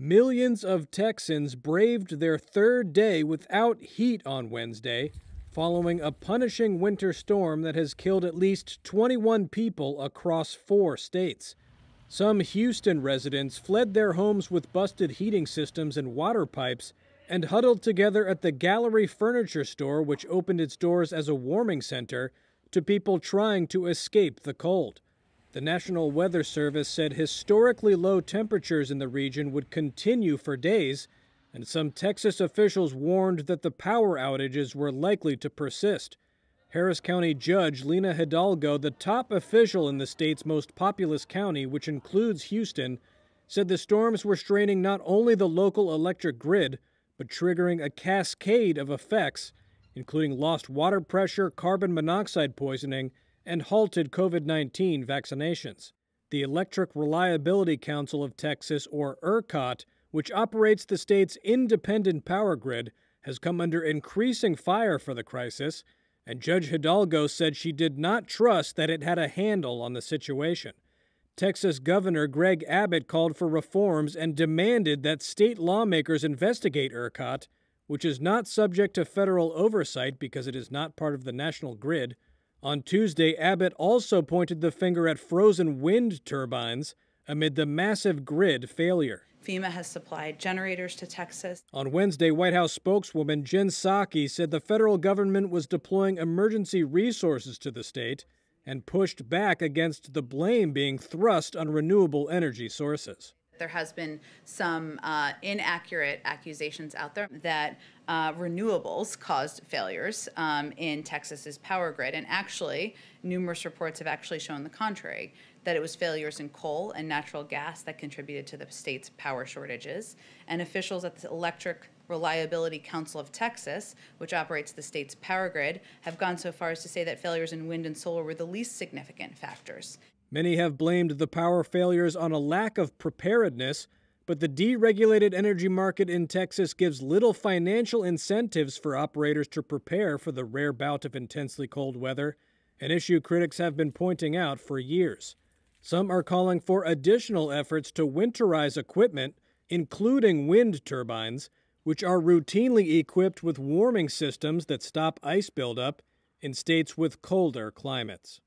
Millions of Texans braved their third day without heat on Wednesday following a punishing winter storm that has killed at least 21 people across four states. Some Houston residents fled their homes with busted heating systems and water pipes and huddled together at the Gallery Furniture Store, which opened its doors as a warming center to people trying to escape the cold. The National Weather Service said historically low temperatures in the region would continue for days, and some Texas officials warned that the power outages were likely to persist. Harris County Judge Lena Hidalgo, the top official in the state's most populous county, which includes Houston, said the storms were straining not only the local electric grid, but triggering a cascade of effects, including lost water pressure, carbon monoxide poisoning, and halted COVID 19 vaccinations. The Electric Reliability Council of Texas, or ERCOT, which operates the state's independent power grid, has come under increasing fire for the crisis, and Judge Hidalgo said she did not trust that it had a handle on the situation. Texas Governor Greg Abbott called for reforms and demanded that state lawmakers investigate ERCOT, which is not subject to federal oversight because it is not part of the national grid. On Tuesday, Abbott also pointed the finger at frozen wind turbines amid the massive grid failure. FEMA has supplied generators to Texas. On Wednesday, White House spokeswoman Jen Psaki said the federal government was deploying emergency resources to the state and pushed back against the blame being thrust on renewable energy sources. There has been some uh, inaccurate accusations out there that uh, renewables caused failures um, in Texas's power grid. And actually, numerous reports have actually shown the contrary that it was failures in coal and natural gas that contributed to the state's power shortages. And officials at the Electric Reliability Council of Texas, which operates the state's power grid, have gone so far as to say that failures in wind and solar were the least significant factors. Many have blamed the power failures on a lack of preparedness but the deregulated energy market in Texas gives little financial incentives for operators to prepare for the rare bout of intensely cold weather, an issue critics have been pointing out for years. Some are calling for additional efforts to winterize equipment, including wind turbines, which are routinely equipped with warming systems that stop ice buildup in states with colder climates.